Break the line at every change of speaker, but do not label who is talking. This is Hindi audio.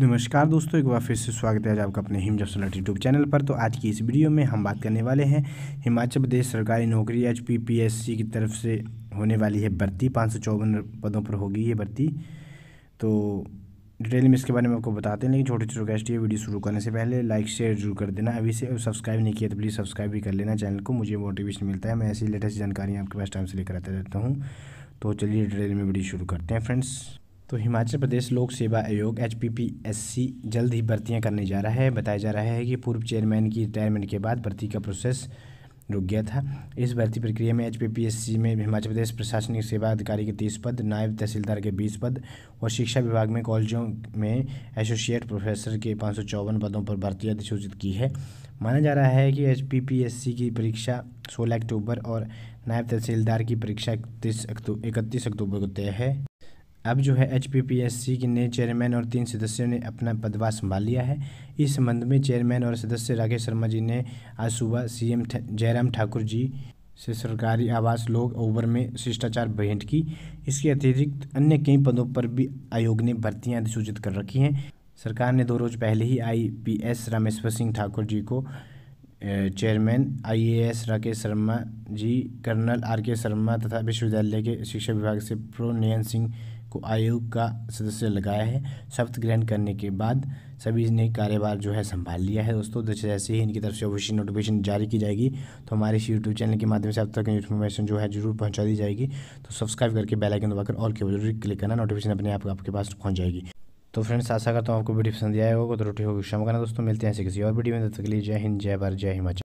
नमस्कार दोस्तों एक बार फिर से स्वागत है आज आपका अपने हिम जब यूट्यूब चैनल पर तो आज की इस वीडियो में हम बात करने वाले हैं हिमाचल प्रदेश सरकारी नौकरी एच की तरफ से होने वाली है भर्ती पाँच पदों पर होगी ये भर्ती तो डिटेल में इसके बारे में आपको बताते हैं लेकिन छोटे छोटे रिक्वेस्ट ये वीडियो शुरू करने से पहले लाइक शेयर जरूर कर देना अभी से सब्सक्राइब नहीं किया तो प्लीज़ सब्सक्राइब भी कर लेना चैनल को मुझे मोटिवेशन मिलता है मैं ऐसी लेटेस्ट जानकारी आपके पास टाइम से लेकर आता रहता हूँ तो चलिए डिटेल में वीडियो शुरू करते हैं फ्रेंड्स तो हिमाचल प्रदेश लोक सेवा आयोग एच जल्द ही भर्तियाँ करने जा रहा है बताया जा रहा है कि पूर्व चेयरमैन की रिटायरमेंट के बाद भर्ती का प्रोसेस रुक गया था इस भर्ती प्रक्रिया में एच में हिमाचल प्रदेश प्रशासनिक सेवा अधिकारी के तीस पद नायब तहसीलदार के बीस पद और शिक्षा विभाग में कॉलेजों में एसोसिएट प्रोफेसर के पाँच पदों पर भर्ती अधिसूचित की है माना जा रहा है कि एच की परीक्षा सोलह अक्टूबर और नायब तहसीलदार की परीक्षा इकतीस अक्टूबर को तय है अब जो है एच के नए चेयरमैन और तीन सदस्यों ने अपना पदभार संभाल लिया है इस संबंध में चेयरमैन और सदस्य राकेश शर्मा जी ने आज सुबह सीएम जयराम ठाकुर जी से सरकारी आवास लोग ओवर में शिष्टाचार भेंट की इसके अतिरिक्त अन्य कई पदों पर भी आयोग ने भर्तियां अधिसूचित कर रखी हैं सरकार ने दो रोज पहले ही आईपीएस रामेश्वर सिंह ठाकुर जी को chairman IAS Rakesh Sharma ji colonel R K Sharma तथा विश्वविद्यालय के शिक्षा विभाग से प्रो नयन सिंह को आयोग का सदस्य लगाया है शपथ ग्रहण करने के बाद सभी ने कार्यभार जो है संभाल लिया है दोस्तों तो जैसे ही इनकी तरफ से ऑफिशियल नोटिफिकेशन जारी की जाएगी तो हमारे इस यूट्यूब चैनल के माध्यम से अब तक इन्फॉर्मेशन जो है जरूर पहुंचा दी जाएगी तो सब्सक्राइब करके बेल आइकन दबाकर ऑल के जरूर क्लिक करना नोटिफिकेशन अपने आप आपके पास पहुँच जाएगी तो फ्रेंड्स आशा करता हूँ आपको वीडियो पसंद आया होगा तो रोटी होगी क्षमा करना दोस्तों मिलते हैं ऐसे किसी और वीडियो में तब तक के लिए जय हिंद जय भारत जय हिमाचल